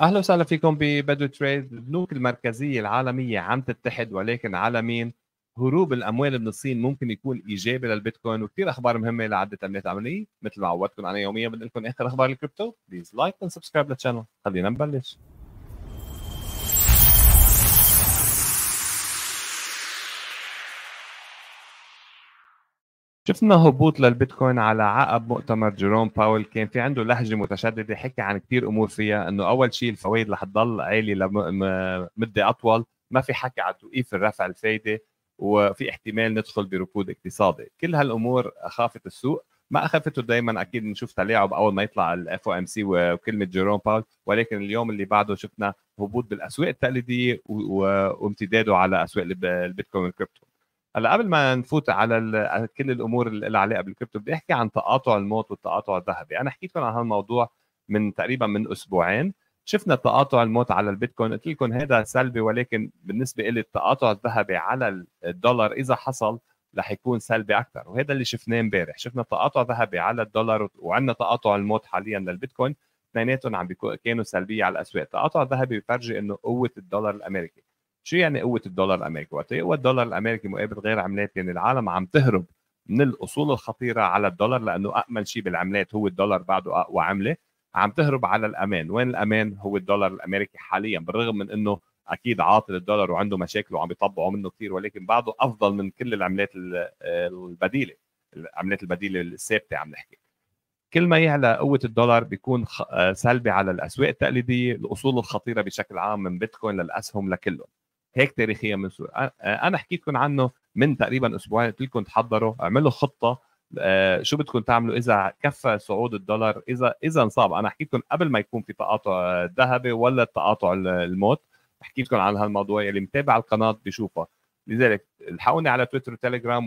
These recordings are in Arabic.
اهلا وسهلا فيكم ببدو تريد البنوك المركزيه العالميه عم تتحد ولكن على مين هروب الاموال من الصين ممكن يكون ايجابي للبيتكوين وكثير اخبار مهمه لعده عملات عمليه مثل ما عودتكم على يوميا بنقول لكم اخر اخبار الكريبتو بليز لايك اند سبسكرايب للشانل خلينا نبلش شفنا هبوط للبيتكوين على عقب مؤتمر جيروم باول كان في عنده لهجه متشدده حكى عن كثير امور فيها انه اول شيء الفوائد رح تضل عاليه لمده اطول ما في حكي على توقيف الرفع الفايده وفي احتمال ندخل بركود اقتصادي كل هالامور خافت السوق ما اخفته دائما اكيد بنشوف تلاعب اول ما يطلع الاف او ام سي وكلمه جيروم باول ولكن اليوم اللي بعده شفنا هبوط بالاسواق التقليديه وامتداده على اسواق البيتكوين والكريبتو هلا قبل ما نفوت على كل الامور اللي عليها بالكريبتو بدي احكي عن تقاطع الموت والتقاطع الذهبي انا حكيت لكم عن هالموضوع من تقريبا من اسبوعين شفنا تقاطع الموت على البيتكوين قلت لكم هذا سلبي ولكن بالنسبه لي التقاطع الذهبي على الدولار اذا حصل رح يكون سلبي اكثر وهذا اللي شفناه امبارح شفنا تقاطع ذهبي على الدولار وعندنا تقاطع الموت حاليا للبيتكوين اثنيناتهم عم كانوا سلبيه على الاسواق تقاطع الذهبي بفرجي انه قوه الدولار الامريكي شو يعني قوه الدولار الامريكي؟ وقت يقوى الدولار الامريكي مقابل غير عملات يعني العالم عم تهرب من الاصول الخطيره على الدولار لانه امن شيء بالعملات هو الدولار بعده اقوى عمله عم تهرب على الامان، وين الامان؟ هو الدولار الامريكي حاليا بالرغم من انه اكيد عاطل الدولار وعنده مشاكل وعم بيطبعوا منه كثير ولكن بعده افضل من كل العملات البديله، العملات البديله الثابته عم نحكي. كل ما يعلى قوه الدولار بيكون آه، سلبي على الاسواق التقليديه، الاصول الخطيره بشكل عام من بيتكوين للاسهم لكلهم. هيك تاريخيا سوريا انا حكيت لكم عنه من تقريبا اسبوعين قلت لكم تحضروا اعملوا خطه آه، شو بدكم تعملوا اذا كفى صعود الدولار اذا اذا انصاب انا حكيت لكم قبل ما يكون في تقاطع ذهبي ولا تقاطع الموت حكيت لكم عن هالموضوع يلي متابع القناه بيشوفها لذلك الحقوني على تويتر وتليجرام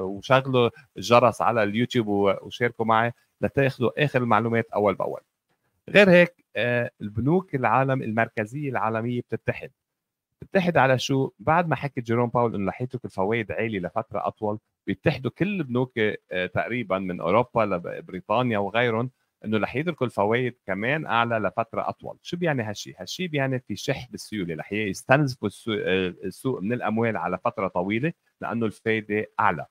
وشغلوا الجرس على اليوتيوب وشاركوا معي لتاخذوا اخر المعلومات اول باول غير هيك آه، البنوك العالم المركزيه العالميه بتتحد بتحد على شو بعد ما حكى جيروم باول انه رح يترك الفوائد عاليه لفتره اطول بيتحدوا كل البنوك آه، تقريبا من اوروبا لبريطانيا وغيرهم انه رح يتركوا الفوائد كمان اعلى لفتره اطول، شو بيعني هالشيء؟ هالشيء بيعني في شح بالسيوله رح يستنزفوا السوق آه، من الاموال على فتره طويله لانه الفائده اعلى.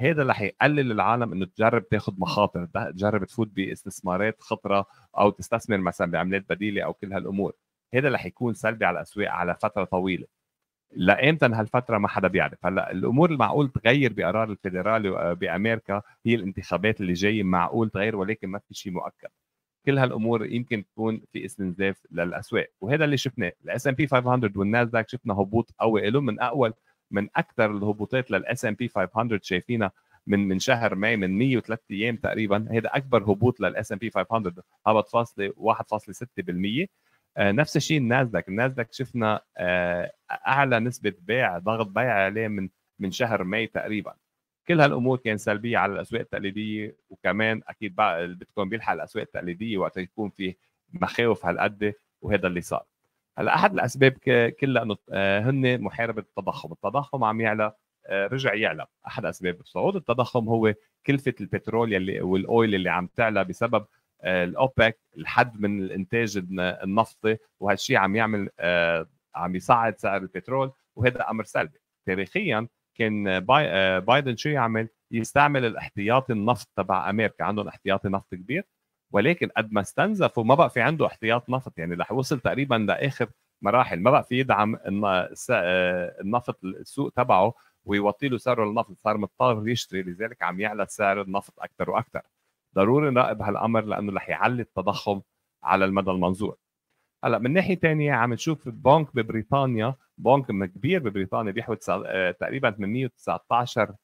هذا رح يقلل العالم انه تجرب تاخذ مخاطر، تجرب تفوت باستثمارات خطره او تستثمر مثلا بعملات بديله او كل هالامور، هذا اللي حيكون سلبي على الاسواق على فتره طويله لامتى هالفتره ما حدا بيعرف هلا الامور المعقول تغير بقرار الفيدرالي آه، بامريكا هي الانتخابات اللي جايه معقول تغير ولكن ما في شيء مؤكد كل هالامور يمكن تكون في استنزاف للاسواق وهذا اللي شفناه الاس ام بي 500 والنازداك شفنا هبوط قوي له من اول من اكثر الهبوطات للاس ام بي 500 شايفينها من من شهر ماي من 103 ايام تقريبا هذا اكبر هبوط للاس ام بي 500 هبط فاصله 1.6% آه، نفس الشيء النازلك النازلك شفنا آه، اعلى نسبه بيع ضغط بيع عليه من من شهر ماي تقريبا كل هالامور كانت سلبيه على الاسواق التقليديه وكمان اكيد بقى البيتكوين بيلحق الاسواق التقليديه وقت يكون في مخاوف هالقد وهذا اللي صار هلا احد الاسباب كلها انه هن محاربه التضخم التضخم عم يعلى آه، رجع يعلى احد اسباب صعود التضخم هو كلفه البترول يلي والاويل اللي عم تعلى بسبب الاوبك الحد من الانتاج النفطي وهالشيء عم يعمل آه، عم يصعد سعر البترول وهذا امر سلبي تاريخيا كان باي آه، بايدن شو يعمل يستعمل الاحتياطي النفط تبع امريكا عندهم احتياطي نفط كبير ولكن قد ما استنزف وما بقى في عنده احتياط نفط يعني رح وصل تقريبا لاخر مراحل ما بقى في يدعم آه، النفط السوق تبعه ويوطي له سعر النفط صار مضطر يشتري لذلك عم يعلى سعر النفط اكثر واكثر ضروري نراقب هالامر لانه رح يعلي التضخم على المدى المنظور هلا من ناحيه ثانيه عم نشوف بنك ببريطانيا بنك كبير ببريطانيا بيحوي آه، تقريبا 819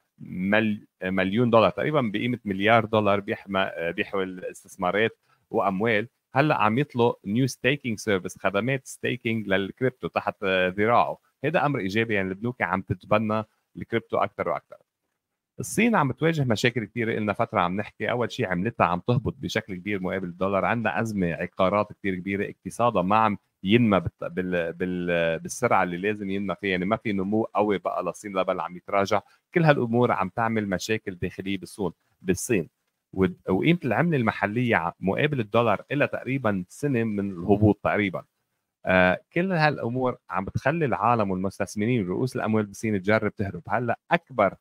مليون دولار تقريبا بقيمه مليار دولار آه، بيحوي الاستثمارات واموال هلا عم يطلق نيو ستيكينج سيرفيس خدمات ستيكينج للكريبتو تحت آه، ذراعه هذا امر ايجابي يعني البنوك عم تتبنى الكريبتو اكثر واكثر الصين عم بتواجه مشاكل كثيره لنا فتره عم نحكي اول شيء عملتها عم تهبط بشكل كبير مقابل الدولار عندنا ازمه عقارات كثير كبيره اقتصادها ما عم ينمى بال... بال... بالسرعه اللي لازم ينمى فيها يعني ما في نمو قوي بقى للصين لا بل عم يتراجع كل هالامور عم تعمل مشاكل داخليه بالصين بالصين وقيمه العمله المحليه مقابل الدولار إلى تقريبا سنه من الهبوط تقريبا آه كل هالامور عم بتخلي العالم والمستثمرين رؤوس الاموال بالصين تجرب تهرب هلا اكبر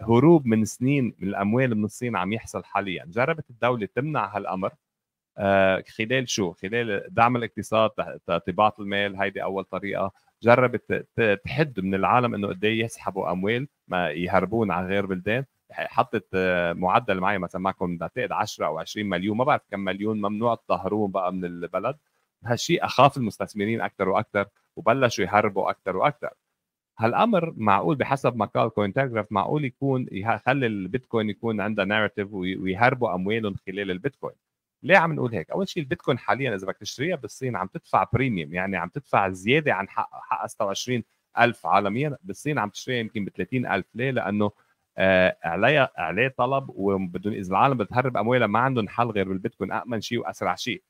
هروب من سنين من الاموال من الصين عم يحصل حاليا جربت الدوله تمنع هالامر آه، خلال شو خلال دعم الاقتصاد طباعه المال هيدي اول طريقه جربت تحد من العالم انه قد إيه يسحبوا اموال ما يهربون على غير بلدان حطت آه، معدل معي مثلا معكم بعتقد 10 او 20 مليون ما بعرف كم مليون ممنوع تطهرون بقى من البلد هالشيء اخاف المستثمرين اكثر واكثر وبلشوا يهربوا اكثر واكثر هالامر معقول بحسب مقال كوين تلغراف معقول يكون يخلي البيتكوين يكون عندها ناريتيف ويهربوا اموالهم خلال البيتكوين ليه عم نقول هيك؟ اول شيء البيتكوين حاليا اذا بدك تشتريها بالصين عم تدفع بريميوم يعني عم تدفع زياده عن حقها 26 ألف عالميا بالصين عم تشتريها يمكن ب 30000 ليه؟ لانه آه عليها عليه طلب وبدهم اذا العالم بتهرب اموالها ما عندهم حل غير بالبيتكوين امن شيء واسرع شيء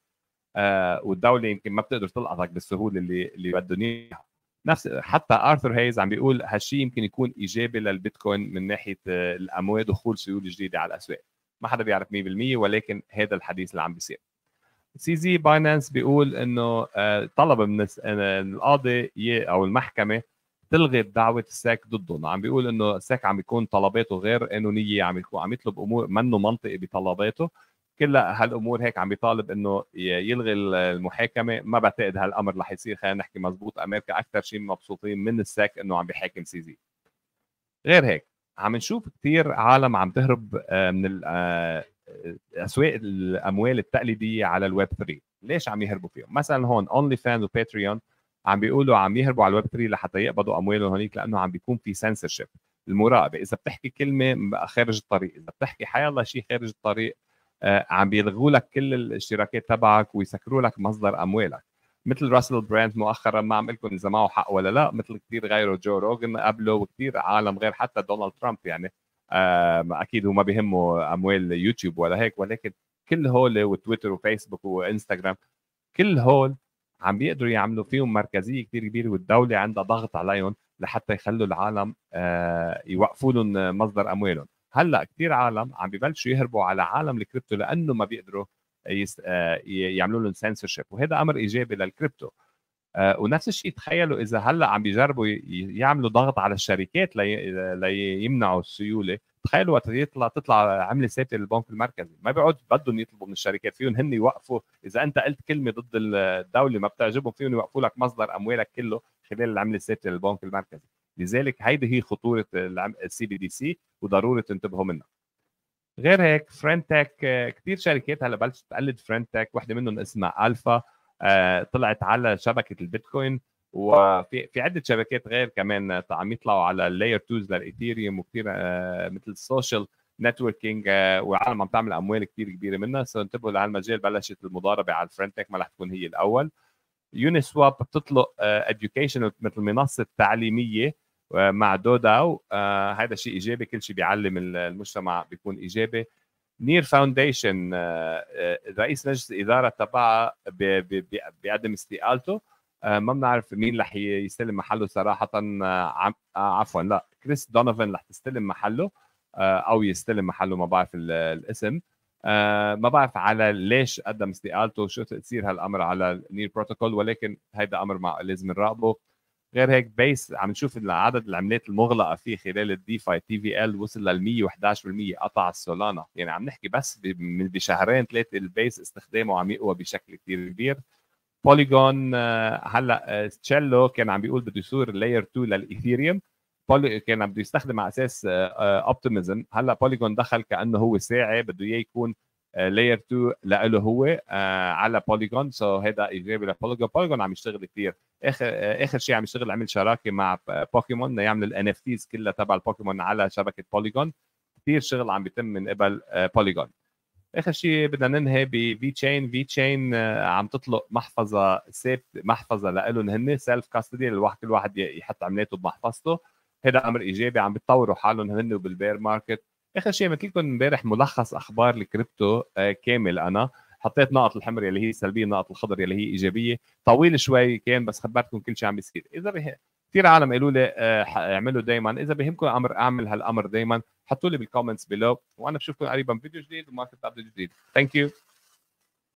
آه والدوله يمكن ما بتقدر تلقطك بالسهوله اللي اللي بدهم اياها نفس حتى ارثر هيز عم بيقول هالشيء يمكن يكون ايجابي للبيتكوين من ناحيه آه، الاموال دخول سيوله جديده على الاسواق ما حدا بيعرف 100% ولكن هذا الحديث اللي عم بيصير سي زي باينانس بيقول انه آه، طلب من القاضي او المحكمه تلغي دعوه الساك ضدهم عم بيقول انه الساك عم بيكون طلباته غير قانونيه عم يكون عم يطلب امور منه منطقي بطلباته كل هالامور هيك عم بيطالب انه يلغي المحاكمه ما بعتقد هالامر رح يصير خلينا نحكي مزبوط امريكا اكثر شيء مبسوطين من الساك انه عم بيحاكم سيزي غير هيك عم نشوف كثير عالم عم تهرب آه، من آه، اسواق الاموال التقليديه على الويب 3 ليش عم يهربوا فيهم مثلا هون اونلي فان وباتريون عم بيقولوا عم يهربوا على الويب 3 لحتى يقبضوا اموالهم هونيك لانه عم بيكون في سنسورشيب المراقبه اذا بتحكي كلمه خارج الطريق اذا بتحكي حيالله شيء خارج الطريق آه، عم بيلغوا لك كل الاشتراكات تبعك ويسكروا لك مصدر اموالك مثل راسل براند مؤخرا ما عم لكم اذا معه حق ولا لا مثل كثير غيره جو روجن قبله وكثير عالم غير حتى دونالد ترامب يعني اكيد هو ما بيهمه اموال يوتيوب ولا هيك ولكن كل هول وتويتر وفيسبوك وانستغرام كل هول عم بيقدروا يعملوا فيهم مركزيه كثير كبيره والدوله عندها ضغط عليهم لحتى يخلوا العالم آه، يوقفوا لهم مصدر اموالهم هلا كثير عالم عم ببلشوا يهربوا على عالم الكريبتو لانه ما بيقدروا يس... آه، يعملوا لهم سنسورشيب وهذا امر ايجابي للكريبتو آه، ونفس الشيء تخيلوا اذا هلا عم بيجربوا يعملوا ضغط على الشركات لي... ليمنعوا السيوله تخيلوا وقت يطلع تطلع عمله ثابته للبنك المركزي ما بيقعد بدهم يطلبوا من الشركات فيهم هن يوقفوا اذا انت قلت كلمه ضد الدوله ما بتعجبهم فيهم يوقفوا لك مصدر اموالك كله خلال العمله الثابته للبنك المركزي لذلك هيدي هي خطوره السي بي دي سي وضروره تنتبهوا منها غير هيك فرنتك آه، كثير شركات هلا بلشت تقلد فرنتك وحده منهم اسمها الفا آه، طلعت على شبكه البيتكوين وفي في عده شبكات غير كمان عم يطلعوا على اللاير 2 للايثيريوم وكثير مثل السوشيال آه، نتوركينج والعالم عم تعمل اموال كثير كبيره منها سو انتبهوا لهالمجال بلشت المضاربه على الفرنتك ما رح تكون هي الاول يوني سواب بتطلق اديوكيشن مثل منصه تعليميه مع دوداو آه، هذا شيء ايجابي كل شيء بيعلم المجتمع بيكون ايجابي نير فاونديشن آه، آه، رئيس مجلس الاداره تبعها بيقدم استقالته ما بنعرف مين رح يستلم محله صراحه عفوا لا كريس دونوفن رح تستلم محله او يستلم محله ما بعرف الاسم ما بعرف على ليش قدم استقالته شو تاثير هالامر على نير بروتوكول ولكن هيدا امر مع لازم نراقبه غير هيك بيس عم نشوف عدد العملات المغلقه فيه خلال الديفاي تي في ال وصل لل 111% قطع السولانا يعني عم نحكي بس بشهرين ثلاثه البيس استخدامه عم يقوى بشكل كثير كبير بوليجون آه، هلا تشيلو آه، كان عم بيقول بده يصير لاير 2 للايثيريوم كان بده يستخدم على اساس اوبتيميزم آه، هلا بوليجون دخل كانه هو ساعي بده اياه يكون لاير 2 لإله هو آه، على بوليجون سو so هذا ايجابي لبوليجون بوليجون عم يشتغل كثير اخر آه، اخر شيء عم يشتغل عمل شراكه مع بوكيمون ليعمل الان اف تيز كلها تبع البوكيمون على شبكه بوليجون كثير شغل عم بيتم من قبل بوليجون آه، اخر شيء بدنا ننهي بفي تشين في تشين عم تطلق محفظه سيف محفظه لإلهم هن سيلف كاستدي الواحد كل واحد يحط عملاته بمحفظته هذا امر ايجابي عم بتطوروا حالهم هن وبالبير ماركت اخر شيء عملت لكم امبارح ملخص اخبار الكريبتو آه، كامل انا حطيت نقط الحمر اللي هي سلبيه نقط الخضر اللي هي ايجابيه طويل شوي كان بس خبرتكم كل شيء عم بيصير اذا بيه... كثير عالم قالوا لي آه، اعملوا دائما اذا بهمكم امر اعمل هالامر دائما حطوا لي بالكومنتس بلو وانا بشوفكم قريبا فيديو جديد وماركت ابديت جديد ثانك يو